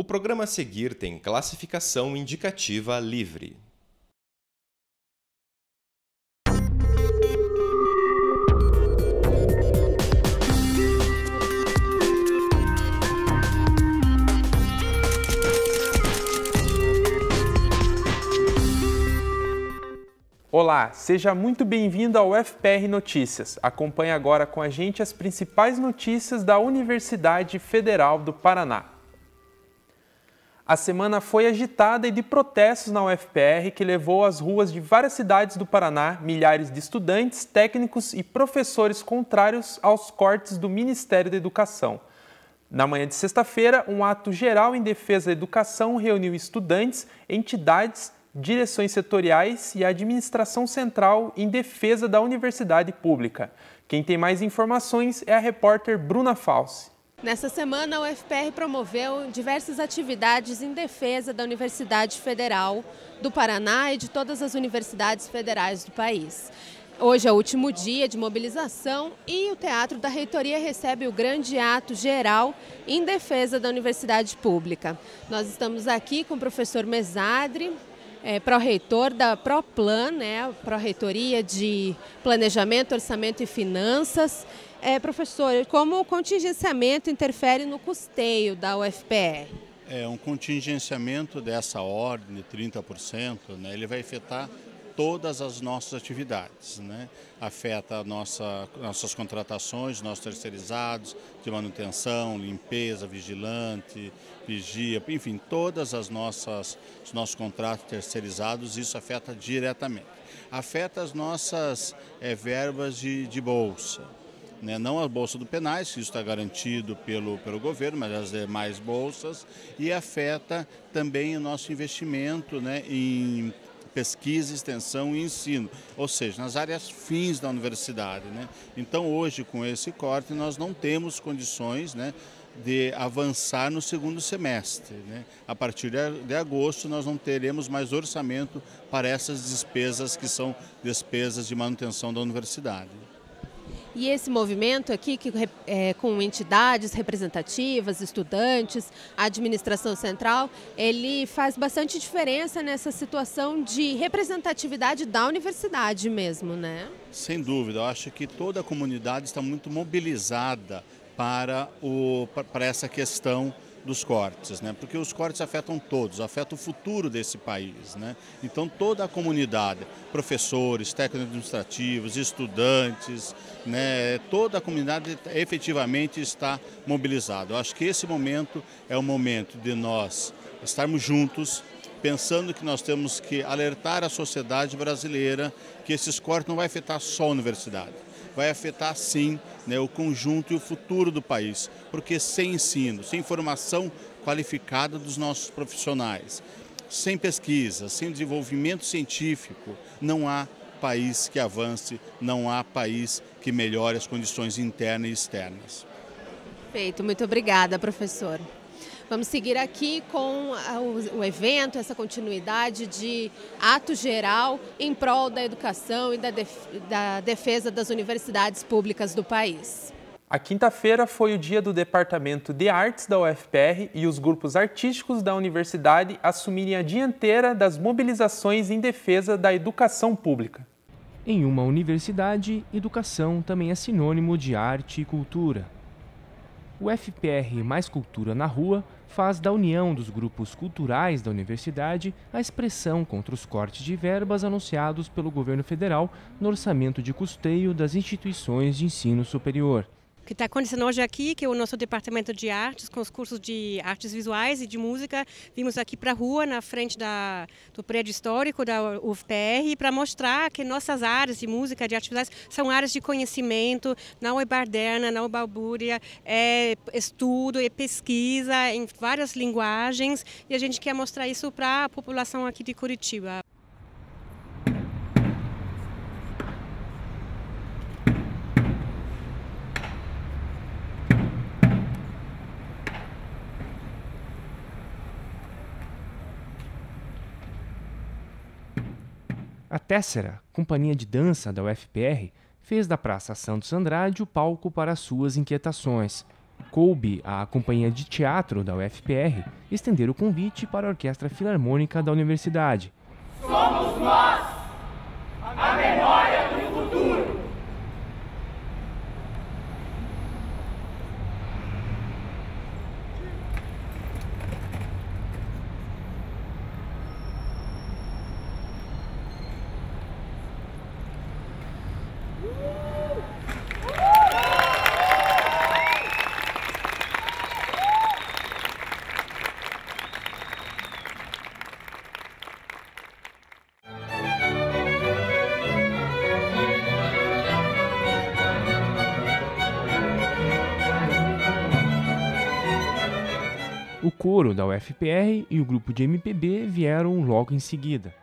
O programa a seguir tem classificação indicativa livre. Olá, seja muito bem-vindo ao FPR Notícias. Acompanhe agora com a gente as principais notícias da Universidade Federal do Paraná. A semana foi agitada e de protestos na UFPR, que levou às ruas de várias cidades do Paraná milhares de estudantes, técnicos e professores contrários aos cortes do Ministério da Educação. Na manhã de sexta-feira, um ato geral em defesa da educação reuniu estudantes, entidades, direções setoriais e a administração central em defesa da universidade pública. Quem tem mais informações é a repórter Bruna Falsi. Nessa semana, a UFPR promoveu diversas atividades em defesa da Universidade Federal do Paraná e de todas as universidades federais do país. Hoje é o último dia de mobilização e o Teatro da Reitoria recebe o grande ato geral em defesa da universidade pública. Nós estamos aqui com o professor Mesadre, é, pró-reitor da ProPlan, né, Pró-Reitoria de Planejamento, Orçamento e Finanças, é, professor, como o contingenciamento interfere no custeio da UFPR? É, um contingenciamento dessa ordem, 30%, né, ele vai afetar todas as nossas atividades. Né? Afeta nossa, nossas contratações, nossos terceirizados de manutenção, limpeza, vigilante, vigia, enfim, todas as nossas os nossos contratos terceirizados, isso afeta diretamente. Afeta as nossas é, verbas de, de bolsa né? não a Bolsa do Penais, que isso está garantido pelo, pelo governo, mas as demais bolsas, e afeta também o nosso investimento né? em pesquisa, extensão e ensino, ou seja, nas áreas fins da universidade. Né? Então, hoje, com esse corte, nós não temos condições né, de avançar no segundo semestre. Né? A partir de agosto, nós não teremos mais orçamento para essas despesas que são despesas de manutenção da universidade. E esse movimento aqui, que, é, com entidades representativas, estudantes, administração central, ele faz bastante diferença nessa situação de representatividade da universidade mesmo, né? Sem dúvida, eu acho que toda a comunidade está muito mobilizada para, o, para essa questão dos cortes, né? porque os cortes afetam todos, afetam o futuro desse país. Né? Então, toda a comunidade, professores, técnicos administrativos, estudantes, né? toda a comunidade efetivamente está mobilizada. Eu acho que esse momento é o momento de nós estarmos juntos, pensando que nós temos que alertar a sociedade brasileira que esses cortes não vai afetar só a universidade vai afetar sim né, o conjunto e o futuro do país, porque sem ensino, sem formação qualificada dos nossos profissionais, sem pesquisa, sem desenvolvimento científico, não há país que avance, não há país que melhore as condições internas e externas. Perfeito, muito obrigada, professor. Vamos seguir aqui com ah, o evento, essa continuidade de ato geral em prol da educação e da defesa das universidades públicas do país. A quinta-feira foi o dia do Departamento de Artes da UFPR e os grupos artísticos da universidade assumirem a dianteira das mobilizações em defesa da educação pública. Em uma universidade, educação também é sinônimo de arte e cultura. O FPR Mais Cultura na Rua faz da união dos grupos culturais da universidade a expressão contra os cortes de verbas anunciados pelo governo federal no orçamento de custeio das instituições de ensino superior que está acontecendo hoje aqui, que é o nosso departamento de artes, com os cursos de artes visuais e de música. Vimos aqui para a rua, na frente da, do prédio histórico da UFPR, para mostrar que nossas áreas de música, de artes visuais, são áreas de conhecimento, não é barderna, não é balbúria, é estudo, é pesquisa em várias linguagens, e a gente quer mostrar isso para a população aqui de Curitiba. Tessera, companhia de dança da UFPR, fez da Praça Santos Andrade o palco para suas inquietações. Coube à companhia de teatro da UFPR estender o convite para a Orquestra Filarmônica da Universidade. Somos nós! coro da UFPR e o grupo de MPB vieram logo em seguida.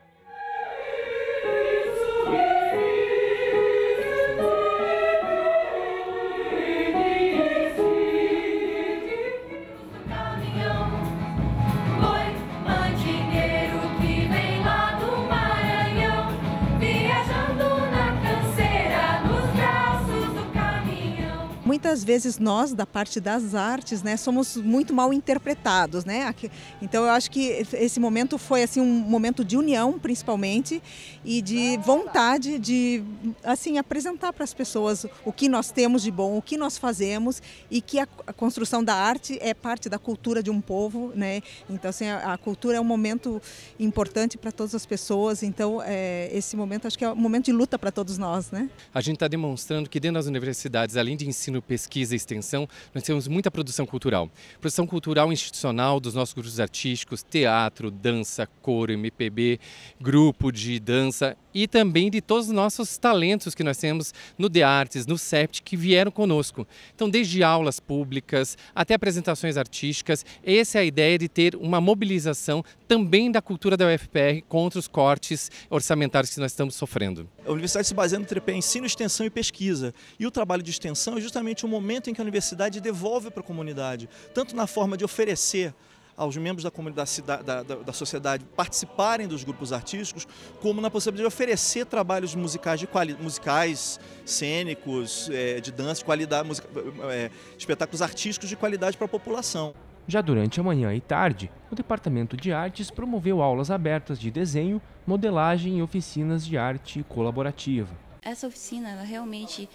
vezes nós, da parte das artes, né, somos muito mal interpretados, né? Então eu acho que esse momento foi assim um momento de união, principalmente, e de vontade de assim apresentar para as pessoas o que nós temos de bom, o que nós fazemos e que a, construção da arte é parte da cultura de um povo, né? Então assim, a, cultura é um momento importante para todas as pessoas. Então é, esse momento acho que é um momento de luta para todos nós, né? A gente está demonstrando que dentro das universidades, além de ensino, pesquisa pesquisa e extensão, nós temos muita produção cultural. Produção cultural institucional dos nossos grupos artísticos, teatro, dança, coro, MPB, grupo de dança e também de todos os nossos talentos que nós temos no DeArtes, no CEPT, que vieram conosco. Então, desde aulas públicas até apresentações artísticas, essa é a ideia de ter uma mobilização também da cultura da UFPR contra os cortes orçamentários que nós estamos sofrendo. A universidade se baseia no tripé ensino, extensão e pesquisa. E o trabalho de extensão é justamente o momento momento em que a universidade devolve para a comunidade, tanto na forma de oferecer aos membros da comunidade da, da, da, sociedade participarem dos grupos artísticos, como na possibilidade de oferecer trabalhos musicais, de quali, musicais cênicos, é, de dança, de qualidade, musica, é, espetáculos artísticos de qualidade para a população. Já durante a manhã e tarde, o Departamento de Artes promoveu aulas abertas de desenho, modelagem e oficinas de arte colaborativa. Essa oficina, ela realmente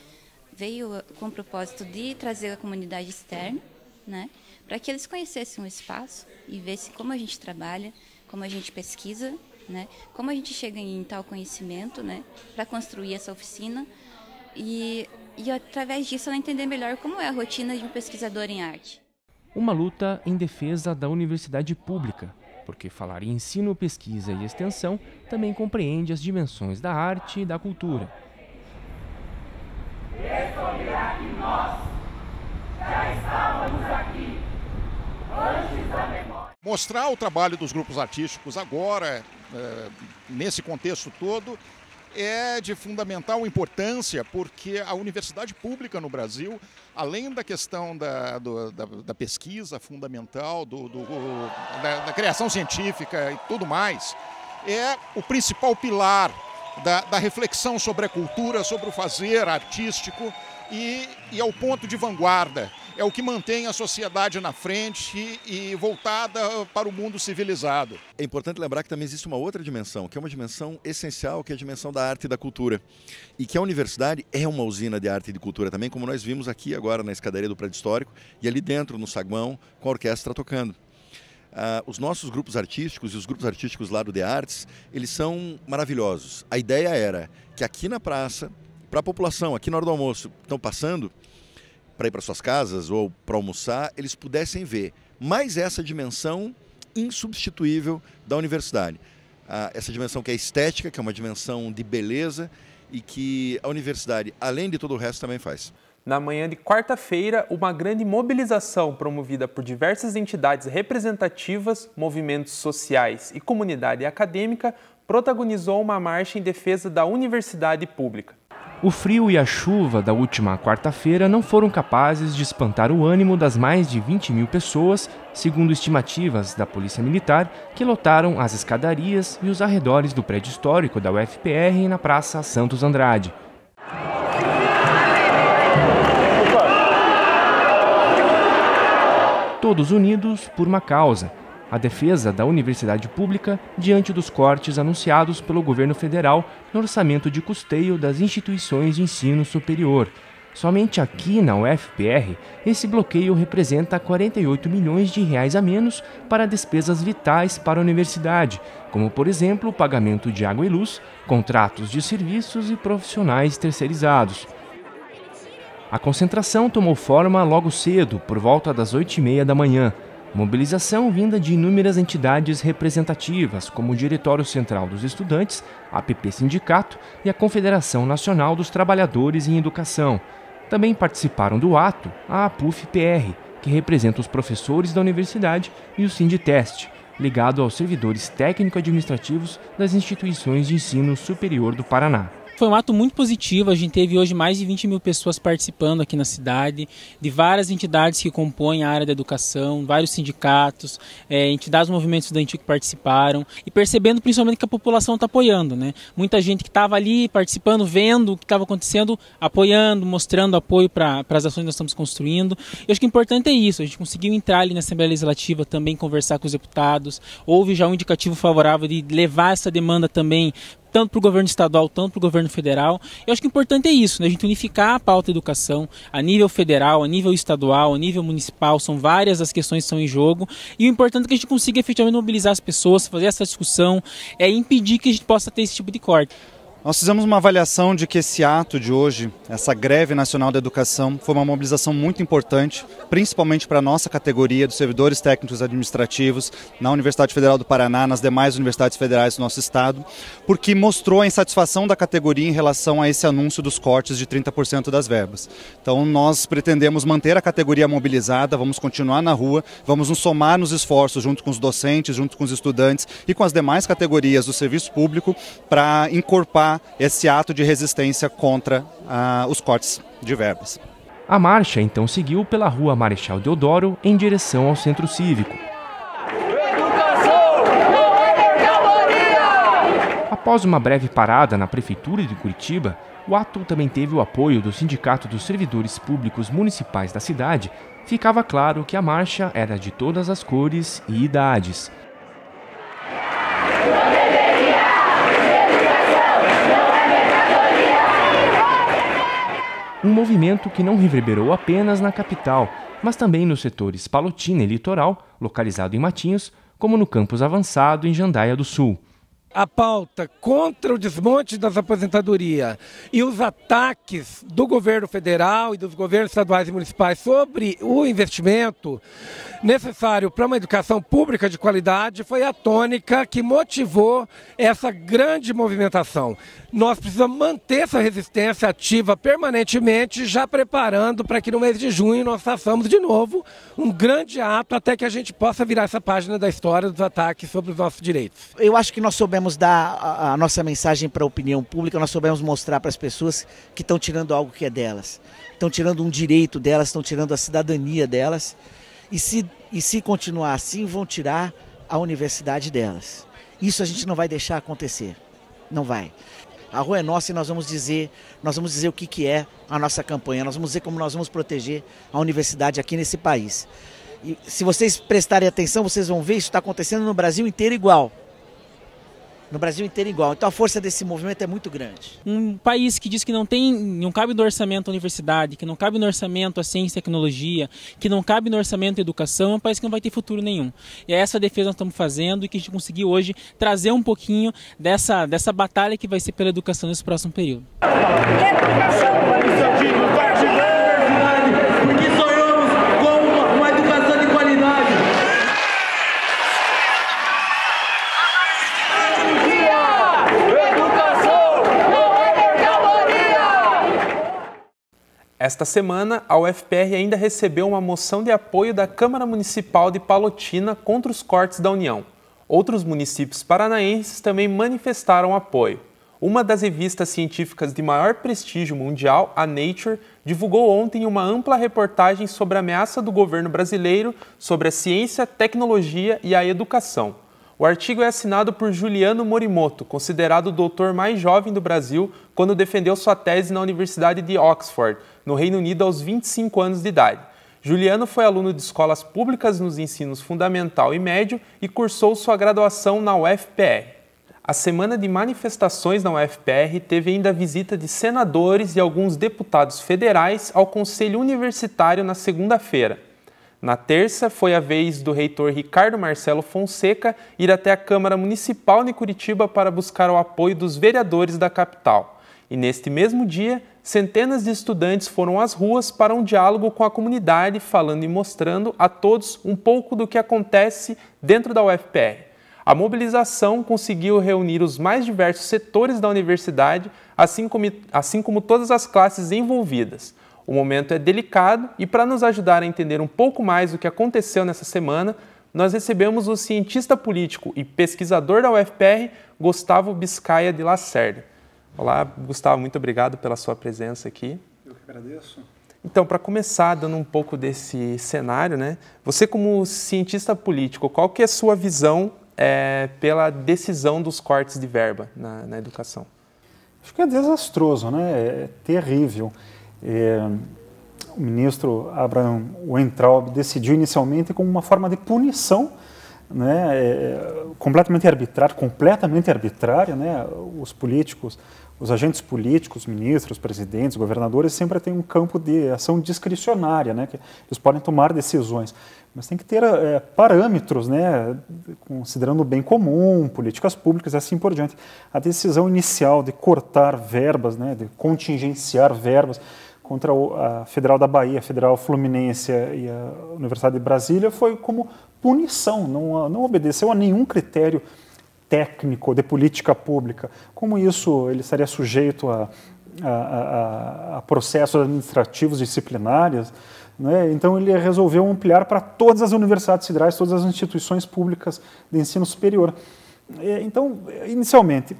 veio com o propósito de trazer a comunidade externa, né, para que eles conhecessem o espaço e vissem como a gente trabalha, como a gente pesquisa, né, como a gente chega em tal conhecimento, né, para construir essa oficina e, e através disso ela entender melhor como é a rotina de um pesquisador em arte. Uma luta em defesa da universidade pública, porque falar em ensino, pesquisa e extensão também compreende as dimensões da arte e da cultura que nós já estávamos aqui antes da memória. Mostrar o trabalho dos grupos artísticos agora, eh, nesse contexto todo, é de fundamental importância porque a universidade pública no Brasil, além da questão da, do, da, da pesquisa fundamental, do, do da, da, criação científica e tudo mais, é o principal pilar da, da reflexão sobre a cultura, sobre o fazer artístico e, e é o ponto de vanguarda. É o que mantém a sociedade na frente e, e voltada para o mundo civilizado. É importante lembrar que também existe uma outra dimensão, que é uma dimensão essencial, que é a dimensão da arte e da cultura. E que a universidade é uma usina de arte e de cultura também, como nós vimos aqui agora na escadaria do prédio histórico e ali dentro, no saguão, com a orquestra tocando. Uh, os nossos grupos artísticos e os grupos artísticos lá do De Artes, eles são maravilhosos. A ideia era que aqui na praça para a população, aqui na hora do almoço, estão passando para ir para suas casas ou para almoçar, eles pudessem ver mais essa dimensão insubstituível da universidade. Ah, essa dimensão que é estética, que é uma dimensão de beleza e que a universidade, além de todo o resto, também faz. Na manhã de quarta-feira, uma grande mobilização promovida por diversas entidades representativas, movimentos sociais e comunidade acadêmica protagonizou uma marcha em defesa da universidade pública. O frio e a chuva da última quarta-feira não foram capazes de espantar o ânimo das mais de 20 mil pessoas, segundo estimativas da Polícia Militar, que lotaram as escadarias e os arredores do prédio histórico da UFPR na Praça Santos Andrade. Todos unidos por uma causa a defesa da universidade pública diante dos cortes anunciados pelo governo federal no orçamento de custeio das instituições de ensino superior. Somente aqui na UFPR, esse bloqueio representa 48 milhões de reais a menos para despesas vitais para a universidade, como por exemplo o pagamento de água e luz, contratos de serviços e profissionais terceirizados. A concentração tomou forma logo cedo, por volta das 8h30 da manhã. Mobilização vinda de inúmeras entidades representativas, como o Diretório Central dos Estudantes, a PP Sindicato e a Confederação Nacional dos Trabalhadores em Educação. Também participaram do ato a APUF-PR, que representa os professores da universidade, e o Sinditest, ligado aos servidores técnico-administrativos das instituições de ensino superior do Paraná. Foi um ato muito positivo. A gente teve hoje mais de 20 mil pessoas participando aqui na cidade, de várias entidades que compõem a área da educação, vários sindicatos, é, entidades do movimento estudantil que participaram e percebendo principalmente que a população está apoiando, né? Muita gente que estava ali participando, vendo o que estava acontecendo, apoiando, mostrando apoio para as ações que nós estamos construindo. Eu acho que o importante é isso. A gente conseguiu entrar ali na Assembleia Legislativa também conversar com os deputados. Houve já um indicativo favorável de levar essa demanda também tanto para o governo estadual, tanto para o governo federal. Eu acho que o importante é isso, né? a gente unificar a pauta educação a nível federal, a nível estadual, a nível municipal, são várias as questões que estão em jogo. E o importante é que a gente consiga efetivamente mobilizar as pessoas, fazer essa discussão, é impedir que a gente possa ter esse tipo de corte. Nós fizemos uma avaliação de que esse ato de hoje, essa greve nacional da educação, foi uma mobilização muito importante, principalmente para a nossa categoria dos servidores técnicos administrativos na Universidade Federal do Paraná, nas demais universidades federais do nosso estado, porque mostrou a insatisfação da categoria em relação a esse anúncio dos cortes de 30% das verbas. Então, nós pretendemos manter a categoria mobilizada, vamos continuar na rua, vamos nos somar nos esforços junto com os docentes, junto com os estudantes e com as demais categorias do serviço público para incorporar esse ato de resistência contra ah, os cortes de verbas. A marcha então seguiu pela rua Marechal Deodoro em direção ao centro cívico. Após uma breve parada na Prefeitura de Curitiba, o ato também teve o apoio do Sindicato dos Servidores Públicos Municipais da cidade. Ficava claro que a marcha era de todas as cores e idades. Um movimento que não reverberou apenas na capital, mas também nos setores Palotina e Litoral, localizado em Matinhos, como no Campus Avançado, em Jandaia do Sul a pauta contra o desmonte das aposentadorias e os ataques do governo federal e dos governos estaduais e municipais sobre o investimento necessário para uma educação pública de qualidade foi a tônica que motivou essa grande movimentação. Nós precisamos manter essa resistência ativa permanentemente, já preparando para que no mês de junho nós façamos de novo um grande ato até que a gente possa virar essa página da história dos ataques sobre os nossos direitos. Eu acho que nós soubemos soubemos dar a, a nossa mensagem para a opinião pública, nós soubemos mostrar para as pessoas que estão tirando algo que é delas. Estão tirando um direito delas, estão tirando a cidadania delas. E se, e se continuar assim, vão tirar a universidade delas. Isso a gente não vai deixar acontecer. Não vai. A rua é nossa e nós vamos dizer, nós vamos dizer o que, que é a nossa campanha, nós vamos dizer como nós vamos proteger a universidade aqui nesse país. E se vocês prestarem atenção, vocês vão ver isso está acontecendo no Brasil inteiro igual no Brasil inteiro igual. Então a força desse movimento é muito grande. Um país que diz que não tem, não cabe no orçamento a universidade, que não cabe no orçamento a ciência e tecnologia, que não cabe no orçamento a educação, é um país que não vai ter futuro nenhum. E é essa defesa que nós estamos fazendo e que a gente conseguiu hoje trazer um pouquinho dessa, dessa batalha que vai ser pela educação nesse próximo período. Educação, Esta semana, a UFPR ainda recebeu uma moção de apoio da Câmara Municipal de Palotina contra os cortes da União. Outros municípios paranaenses também manifestaram apoio. Uma das revistas científicas de maior prestígio mundial, a Nature, divulgou ontem uma ampla reportagem sobre a ameaça do governo brasileiro sobre a ciência, tecnologia e a educação. O artigo é assinado por Juliano Morimoto, considerado o doutor mais jovem do Brasil quando defendeu sua tese na Universidade de Oxford, no Reino Unido, aos 25 anos de idade. Juliano foi aluno de escolas públicas nos ensinos fundamental e médio e cursou sua graduação na UFPR. A semana de manifestações na UFPR teve ainda a visita de senadores e alguns deputados federais ao Conselho Universitário na segunda-feira. Na terça, foi a vez do reitor Ricardo Marcelo Fonseca ir até a Câmara Municipal de Curitiba para buscar o apoio dos vereadores da capital. E neste mesmo dia, centenas de estudantes foram às ruas para um diálogo com a comunidade, falando e mostrando a todos um pouco do que acontece dentro da UFPR. A mobilização conseguiu reunir os mais diversos setores da universidade, assim como, assim como todas as classes envolvidas. O momento é delicado e, para nos ajudar a entender um pouco mais o que aconteceu nessa semana, nós recebemos o cientista político e pesquisador da UFPR, Gustavo Biscaia de Lacerda. Olá, Gustavo, muito obrigado pela sua presença aqui. Eu que agradeço. Então, para começar, dando um pouco desse cenário, né? Você como cientista político, qual que é a sua visão é, pela decisão dos cortes de verba na, na educação? Acho que é desastroso, né? É terrível. É, o ministro Abraham Weintraub decidiu inicialmente como uma forma de punição né, é, completamente arbitrária, completamente arbitrária, né, os políticos, os agentes políticos, ministros, presidentes, governadores sempre têm um campo de ação discricionária, né, que eles podem tomar decisões, mas tem que ter é, parâmetros, né, considerando o bem comum, políticas públicas, assim por diante. A decisão inicial de cortar verbas, né, de contingenciar verbas, contra a Federal da Bahia, a Federal Fluminense e a Universidade de Brasília foi como punição, não, não obedeceu a nenhum critério técnico de política pública. Como isso ele estaria sujeito a, a, a, a processos administrativos disciplinares? Né? Então ele resolveu ampliar para todas as universidades federais, todas as instituições públicas de ensino superior. Então, inicialmente,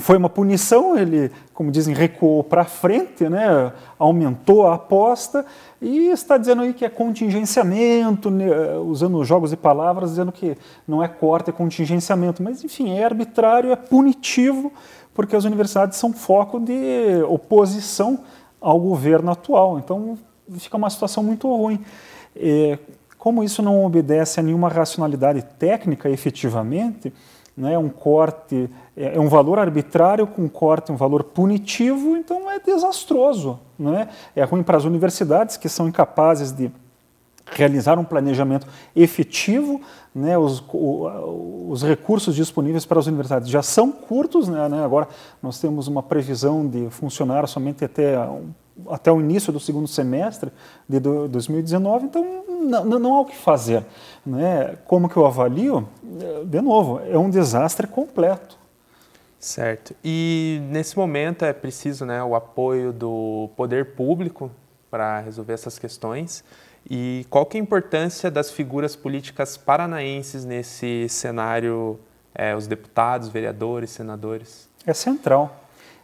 foi uma punição, ele, como dizem, recuou para frente, né? aumentou a aposta e está dizendo aí que é contingenciamento, né? usando jogos de palavras, dizendo que não é corte, é contingenciamento. Mas, enfim, é arbitrário, é punitivo, porque as universidades são foco de oposição ao governo atual. Então, fica uma situação muito ruim. É, como isso não obedece a nenhuma racionalidade técnica, efetivamente, né, um corte, é, é, um valor arbitrário com corte, um valor punitivo, então é desastroso. Né? É ruim para as universidades que são incapazes de realizar um planejamento efetivo, né, os, o, os recursos disponíveis para as universidades já são curtos, né, né, agora nós temos uma previsão de funcionar somente até, até o início do segundo semestre de 2019, então não, não há o que fazer. Né? Como que eu avalio? De novo, é um desastre completo. Certo. E nesse momento é preciso né, o apoio do poder público para resolver essas questões. E qual que é a importância das figuras políticas paranaenses nesse cenário, é, os deputados, vereadores, senadores? É central,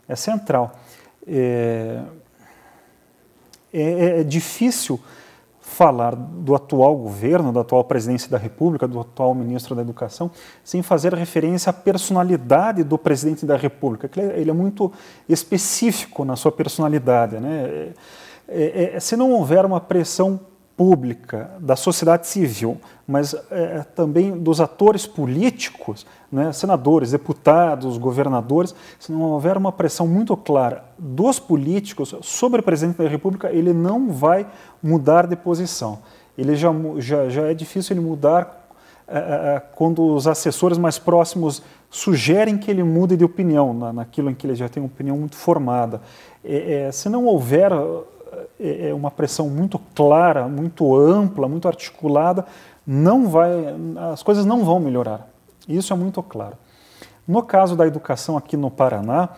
é central. É, é, é difícil falar do atual governo, da atual presidência da República, do atual ministro da Educação, sem fazer referência à personalidade do presidente da República. É, ele é muito específico na sua personalidade. Né? É, é, é se não houver uma pressão pública, da sociedade civil, mas é, é, também dos atores políticos, né, senadores, deputados, governadores, se não houver uma pressão muito clara dos políticos sobre o presidente da República, ele não vai mudar de posição. Ele já, já, já é difícil ele mudar é, é, quando os assessores mais próximos sugerem que ele mude de opinião na, naquilo em que ele já tem uma opinião muito formada. É, é, se não houver é, é uma pressão muito clara, muito ampla, muito articulada, não vai, as coisas não vão melhorar. Isso é muito claro. No caso da educação aqui no Paraná,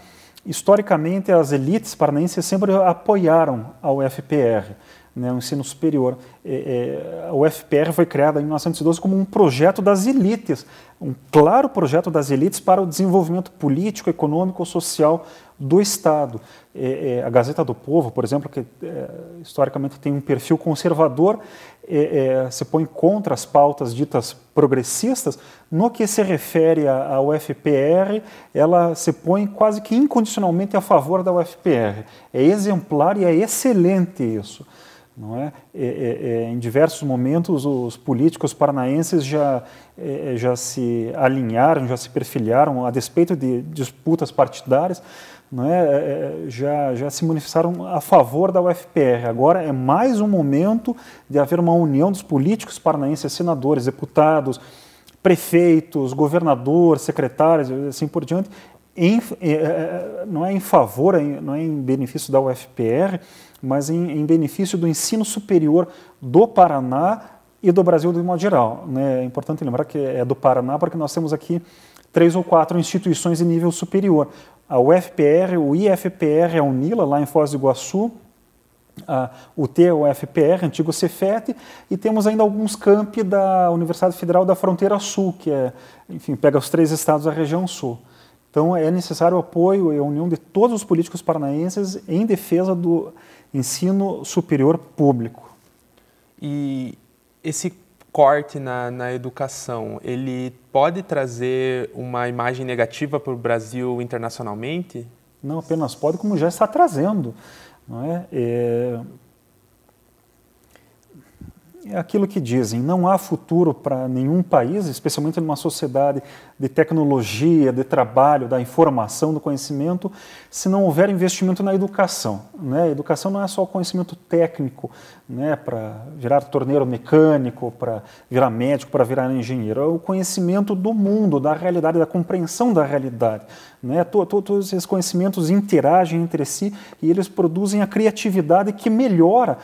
historicamente as elites paranaenses sempre apoiaram a UFPR né, o ensino superior. É, é, a UFPR foi criada em 1912 como um projeto das elites, um claro projeto das elites para o desenvolvimento político, econômico, social do Estado. É, é a Gazeta do Povo, por exemplo, que é, historicamente tem um perfil conservador, é, se põe contra as pautas ditas progressistas. No que se refere à UFPR, ela se põe quase que incondicionalmente a favor da UFPR. É exemplar e é excelente isso. Não é? é? é, é em diversos momentos, os políticos paranaenses já, é, é, já se alinharam, já se perfilharam, a despeito de disputas partidárias, é? já, já se manifestaram a favor da UFPR. Agora é mais um momento de haver uma união dos políticos paranaenses, senadores, deputados, prefeitos, governadores secretários, assim por diante, em, não é em favor, não é em benefício da UFPR, mas em, em benefício do ensino superior do Paraná e do Brasil de modo geral. Né? É importante lembrar que é do Paraná, porque nós temos aqui três ou quatro instituições de nível superior. A UFPR, o IFPR, a é UNILA, lá em Foz do Iguaçu, a UTUFPR, é antigo Cefet, e temos ainda alguns campi da Universidade Federal da Fronteira Sul, que é, enfim, pega os três estados da região sul. Então é necessário o apoio e a união de todos os políticos paranaenses em defesa do ensino superior público. E esse corte na, na educação, ele pode trazer uma imagem negativa para o Brasil internacionalmente? Não apenas pode, como já está trazendo. Não é? é é aquilo que dizem, não há futuro para nenhum país, especialmente numa sociedade de tecnologia, de trabalho, da informação, do conhecimento, se não houver investimento na educação. Né? educação não é só o conhecimento técnico né, para virar torneiro mecânico, para virar médico, para virar engenheiro, é o conhecimento do mundo, da realidade, da compreensão da realidade. Né? Todos esses conhecimentos interagem entre si e eles produzem a criatividade que melhora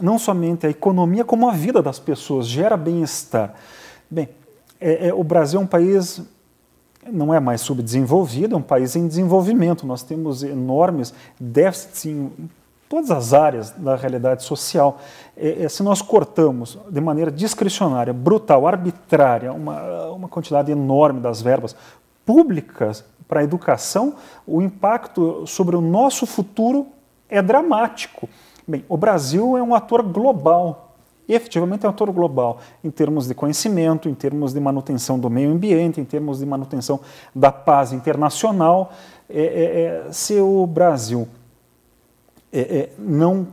não somente a economia, como a vida das pessoas, gera bem-estar. Bem, é, é, o Brasil é um país, não é mais subdesenvolvido, é um país em desenvolvimento. Nós temos enormes déficits em todas as áreas da realidade social. É, é se nós cortamos de maneira discricionária, brutal, arbitrária, uma, uma quantidade enorme das verbas públicas para a educação, o impacto sobre o nosso futuro é dramático. Bem, o Brasil é um ator global. E efetivamente é um ator global em termos de conhecimento, em termos de manutenção do meio ambiente, em termos de manutenção da paz internacional. É, é, é se o Brasil é, é, não,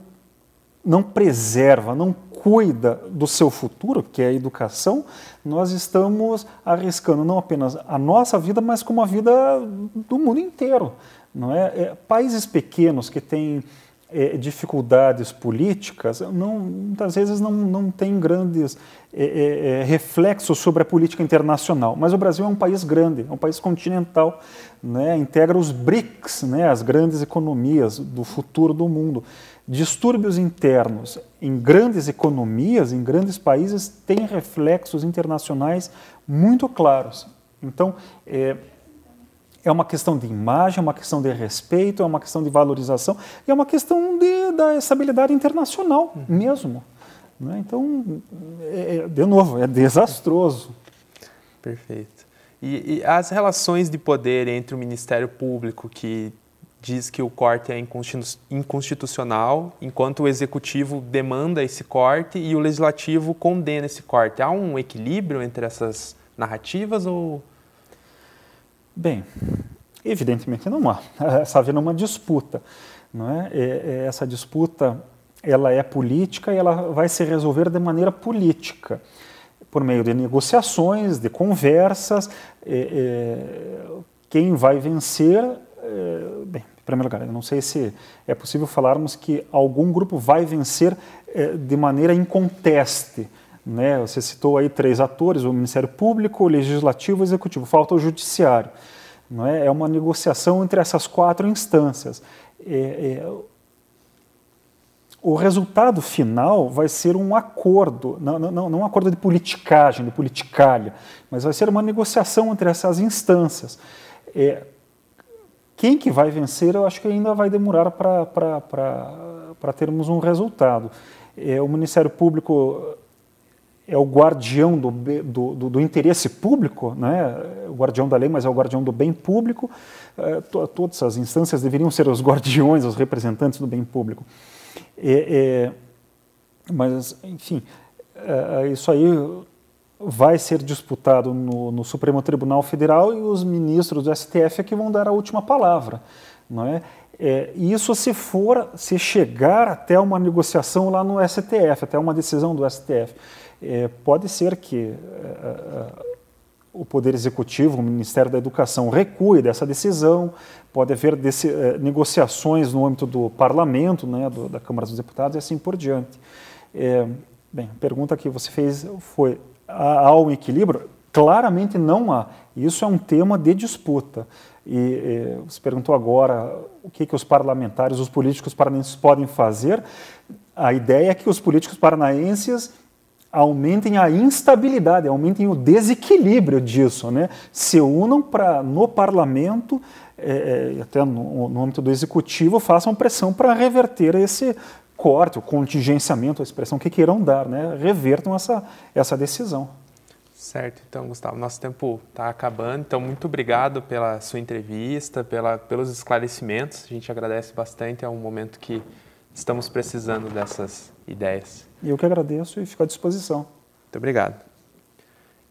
não preserva, não cuida do seu futuro, que é a educação, nós estamos arriscando não apenas a nossa vida, mas como a vida do mundo inteiro. Não é? países pequenos que têm é, dificuldades políticas, não, muitas vezes não, não tem grandes é, é, é, reflexos sobre a política internacional. Mas o Brasil é um país grande, é um país continental, né? integra os BRICS, né? as grandes economias do futuro do mundo. Distúrbios internos em grandes economias, em grandes países, têm reflexos internacionais muito claros. Então, é, é uma questão de imagem, é uma questão de respeito, é uma questão de valorização e é uma questão de, da estabilidade internacional uhum. mesmo. Né? Então, é, é de novo, é desastroso. Perfeito. E, e as relações de poder entre o Ministério Público, que diz que o corte é inconstitucional, enquanto o executivo demanda esse corte e o legislativo condena esse corte. Há um equilíbrio entre essas narrativas ou Bem, evidentemente não há. Está havendo uma disputa. Não é? essa disputa ela é política e ela vai se resolver de maneira política, por meio de negociações, de conversas. É, é, quem vai vencer, é, bem, em primeiro lugar, eu não sei se é possível falarmos que algum grupo vai vencer é, de maneira inconteste né? Você citou aí três atores: o Ministério Público, o Legislativo e o Executivo. Falta o Judiciário. Não é? é uma negociação entre essas quatro instâncias. É, é, o resultado final vai ser um acordo, não, não, não um acordo de politicagem, de politicalha, mas vai ser uma negociação entre essas instâncias. É, quem que vai vencer, eu acho que ainda vai demorar para termos um resultado. É, o Ministério Público é o guardião do, do, do, do, interesse público, né? É o guardião da lei, mas é o guardião do bem público, é, to, todas as instâncias deveriam ser os guardiões, os representantes do bem público. É, é, mas, enfim, isso aí vai ser disputado no, no, Supremo Tribunal Federal e os ministros do STF é que vão dar a última palavra. Não é? É, isso se for, se chegar até uma negociação lá no STF, até uma decisão do STF. É, pode ser que é, é, o Poder Executivo, o Ministério da Educação, recue dessa decisão, pode haver desse, é, negociações no âmbito do Parlamento, né, do, da Câmara dos Deputados e assim por diante. É, bem, a pergunta que você fez foi: há, há um equilíbrio? Claramente não há. Isso é um tema de disputa. E você perguntou agora o que, que os parlamentares, os políticos paranaenses podem fazer. A ideia é que os políticos paranaenses aumentem a instabilidade, aumentem o desequilíbrio disso, né? se unam para no parlamento, é, é, até no, no âmbito do executivo, façam pressão para reverter esse corte, o contingenciamento, a expressão que queiram dar, né? revertam essa, essa decisão. Certo, então, Gustavo, nosso tempo está acabando, então muito obrigado pela sua entrevista, pela, pelos esclarecimentos, a gente agradece bastante, é um momento que estamos precisando dessas ideias. E eu que agradeço e fico à disposição. Muito obrigado.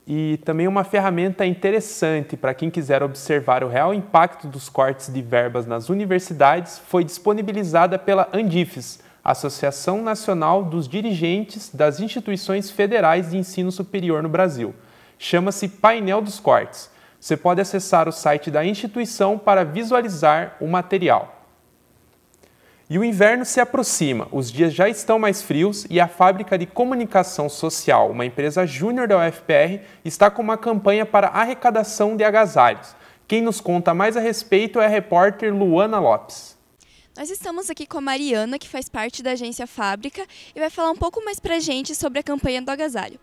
E também uma ferramenta interessante para quem quiser observar o real impacto dos cortes de verbas nas universidades foi disponibilizada pela Andifes, Associação Nacional dos Dirigentes das Instituições Federais de Ensino Superior no Brasil. Chama-se Painel dos Cortes. Você pode acessar o site da instituição para visualizar o material. E o inverno se aproxima, os dias já estão mais frios e a Fábrica de Comunicação Social, uma empresa júnior da UFPR, está com uma campanha para arrecadação de agasalhos. Quem nos conta mais a respeito é a repórter Luana Lopes. Nós estamos aqui com a Mariana, que faz parte da agência Fábrica, e vai falar um pouco mais para gente sobre a campanha do agasalho.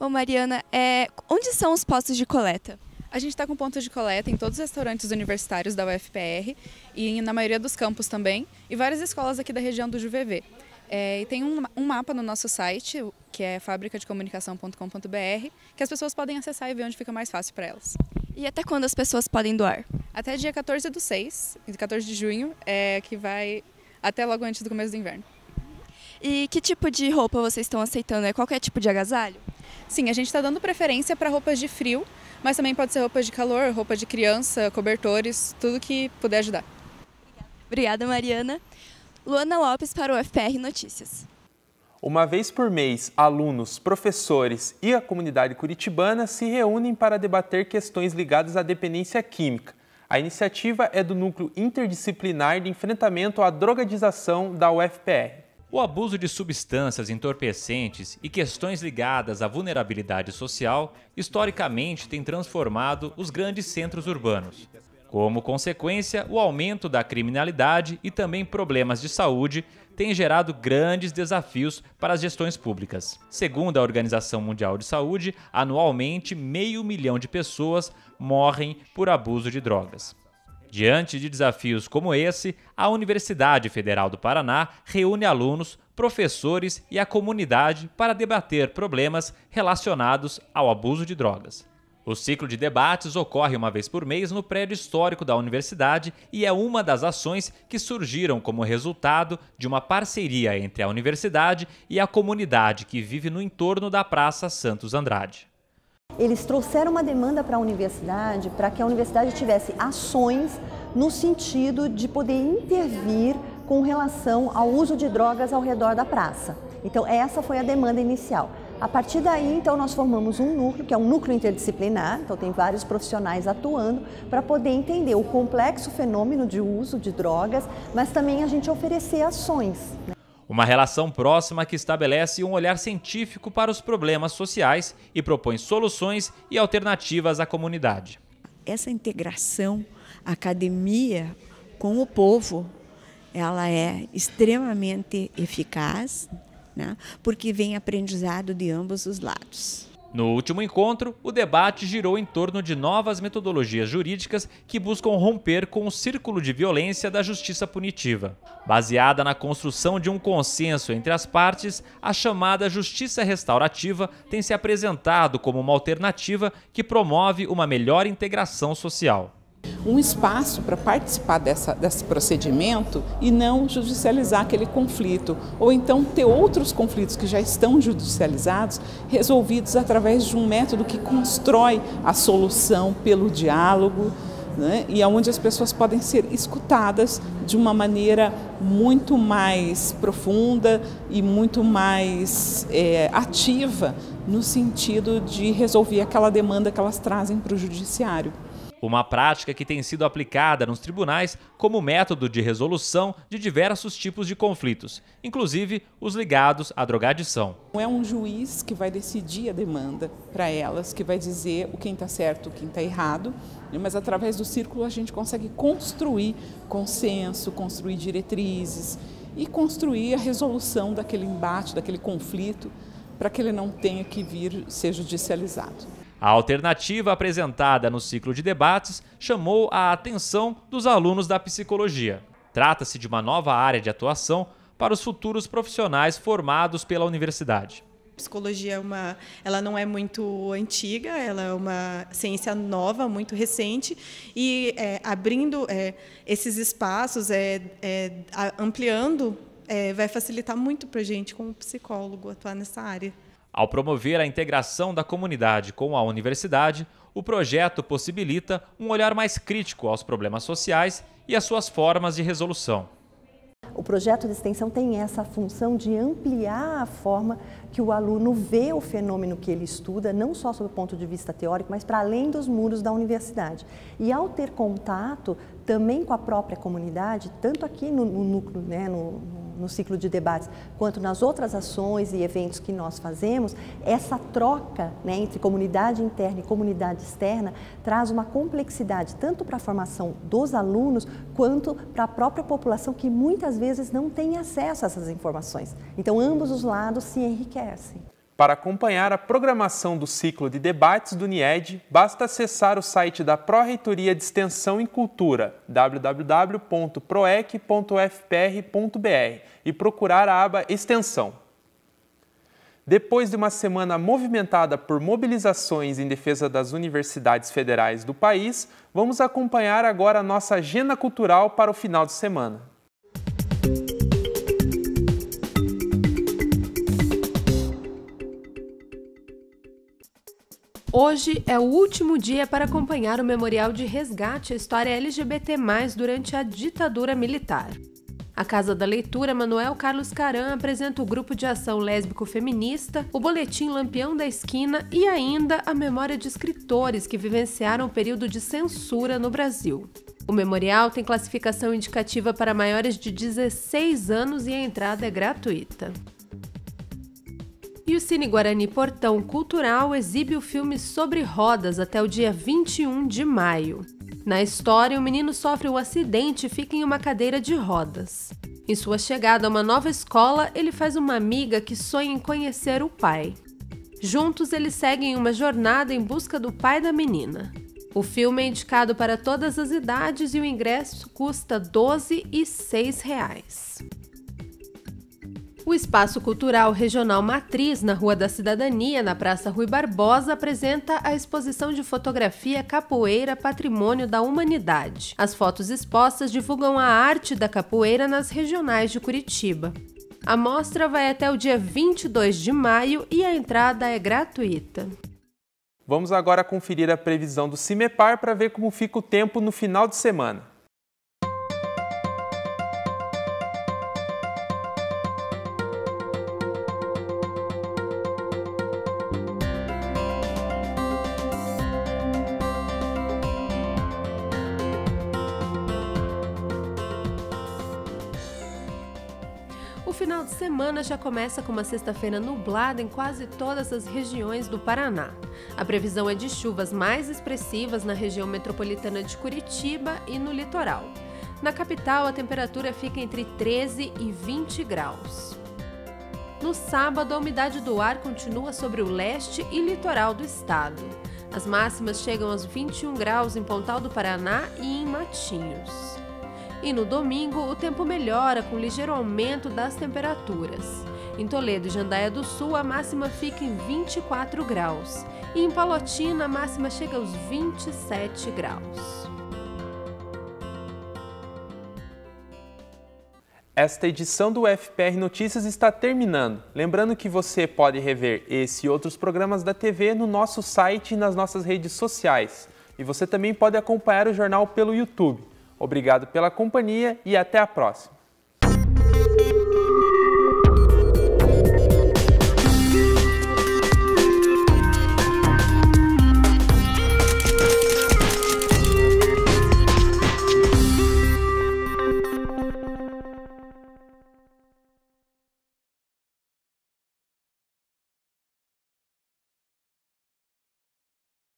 Bom, Mariana, é... onde são os postos de coleta? A gente está com pontos de coleta em todos os restaurantes universitários da UFPR e na maioria dos campos também, e várias escolas aqui da região do Juvevê. É, e tem um, um, mapa no nosso site, que é fabricadecomunicação.com.br, que as pessoas podem acessar e ver onde fica mais fácil para elas. E até quando as pessoas podem doar? Até dia 14 do 6, 14 de junho, é, que vai até logo antes do começo do inverno. E que tipo de roupa vocês estão aceitando? É qualquer tipo de agasalho? Sim, a gente está dando preferência para roupas de frio, mas também pode ser roupa de calor, roupa de criança, cobertores, tudo que puder ajudar. Obrigada, Mariana. Luana Lopes para o FPR Notícias. Uma vez por mês, alunos, professores e a comunidade curitibana se reúnem para debater questões ligadas à dependência química. A iniciativa é do Núcleo Interdisciplinar de Enfrentamento à Drogadização da UFPR. O abuso de substâncias entorpecentes e questões ligadas à vulnerabilidade social historicamente tem transformado os grandes centros urbanos. Como consequência, o aumento da criminalidade e também problemas de saúde têm gerado grandes desafios para as gestões públicas. Segundo a Organização Mundial de Saúde, anualmente meio milhão de pessoas morrem por abuso de drogas. Diante de desafios como esse, a Universidade Federal do Paraná reúne alunos, professores e a comunidade para debater problemas relacionados ao abuso de drogas. O ciclo de debates ocorre uma vez por mês no prédio histórico da universidade e é uma das ações que surgiram como resultado de uma parceria entre a universidade e a comunidade que vive no entorno da Praça Santos Andrade. Eles trouxeram uma demanda para a universidade para que a universidade tivesse ações no sentido de poder intervir com relação ao uso de drogas ao redor da praça. Então, essa foi a demanda inicial. A partir daí, então, nós formamos um núcleo, que é um núcleo interdisciplinar, então tem vários profissionais atuando para poder entender o complexo fenômeno de uso de drogas, mas também a gente oferecer ações. Né? Uma relação próxima que estabelece um olhar científico para os problemas sociais e propõe soluções e alternativas à comunidade. Essa integração academia com o povo, ela é extremamente eficaz, né? porque vem aprendizado de ambos os lados. No último encontro, o debate girou em torno de novas metodologias jurídicas que buscam romper com o círculo de violência da justiça punitiva. Baseada na construção de um consenso entre as partes, a chamada justiça restaurativa tem se apresentado como uma alternativa que promove uma melhor integração social um espaço para participar dessa, desse procedimento e não judicializar aquele conflito, ou então ter outros conflitos que já estão judicializados resolvidos através de um método que constrói a solução pelo diálogo. Né? e aonde as pessoas podem ser escutadas de uma maneira muito mais profunda e muito mais é, ativa no sentido de resolver aquela demanda que elas trazem para o judiciário uma prática que tem sido aplicada nos tribunais como método de resolução de diversos tipos de conflitos, inclusive os ligados à drogadição. É um juiz que vai decidir a demanda para elas, que vai dizer o quem está certo, o quem está errado, mas através do círculo a gente consegue construir consenso, construir diretrizes e construir a resolução daquele embate, daquele conflito, para que ele não tenha que vir ser judicializado. A alternativa apresentada no ciclo de debates chamou a atenção dos alunos da psicologia. Trata-se de uma nova área de atuação para os futuros profissionais formados pela universidade psicologia é uma, ela não é muito antiga, ela é uma ciência nova, muito recente, e é, abrindo é, esses espaços, é, é ampliando, é, vai facilitar muito para a gente, como psicólogo, atuar nessa área. Ao promover a integração da comunidade com a universidade, o projeto possibilita um olhar mais crítico aos problemas sociais e às suas formas de resolução. O projeto de extensão tem essa função de ampliar a forma que o aluno vê o fenômeno que ele estuda, não só sob o ponto de vista teórico, mas para além dos muros da universidade. E ao ter contato também com a própria comunidade, tanto aqui no, no núcleo, né, no, no ciclo de debates, quanto nas outras ações e eventos que nós fazemos, essa troca né, entre comunidade interna e comunidade externa traz uma complexidade tanto para a formação dos alunos quanto para a própria população que muitas vezes não tem acesso a essas informações. Então, ambos os lados se enriquecem. Para acompanhar a programação do ciclo de debates do NIED, basta acessar o site da Pró-Reitoria de Extensão e Cultura, www.proec.fpr.br, e procurar a aba Extensão. Depois de uma semana movimentada por mobilizações em defesa das universidades federais do país, vamos acompanhar agora a nossa agenda cultural para o final de semana. Hoje é o último dia para acompanhar o memorial de resgate à história LGBT+ durante a ditadura militar. A Casa da Leitura Manuel Carlos Caran apresenta o grupo de ação lésbico feminista, o boletim Lampião da Esquina e ainda a memória de escritores que vivenciaram o período de censura no Brasil. O memorial tem classificação indicativa para maiores de 16 anos e a entrada é gratuita. E o Cine Guarani Portão Cultural exibe o filme Sobre Rodas até o dia 21 de maio. Na história, o menino sofre um acidente e fica em uma cadeira de rodas. Em sua chegada a uma nova escola, ele faz uma amiga que sonha em conhecer o pai. Juntos, eles seguem uma jornada em busca do pai da menina. O filme é indicado para todas as idades e o ingresso custa R$ 12 e reais. O Espaço Cultural Regional Matriz, na Rua da Cidadania, na Praça Rui Barbosa, apresenta a exposição de fotografia Capoeira Patrimônio da Humanidade. As fotos expostas divulgam a arte da capoeira nas regionais de Curitiba. A mostra vai até o dia 22 de maio e a entrada é gratuita. Vamos agora conferir a previsão do CIMEPAR para ver como fica o tempo no final de semana. semana já começa com uma sexta-feira nublada em quase todas as regiões do Paraná. A previsão é de chuvas mais expressivas na região metropolitana de Curitiba e no litoral. Na capital, a temperatura fica entre 13 e 20 graus. No sábado, a umidade do ar continua sobre o leste e litoral do estado. As máximas chegam aos 21 graus em Pontal do Paraná e em Matinhos. E no domingo, o tempo melhora com ligeiro aumento das temperaturas. Em Toledo e Jandaia do Sul, a máxima fica em 24 graus. E em Palotina, a máxima chega aos 27 graus. Esta edição do FPR Notícias está terminando. Lembrando que você pode rever esse e outros programas da TV no nosso site e nas nossas redes sociais. E você também pode acompanhar o jornal pelo YouTube. Obrigado pela companhia e até a próxima.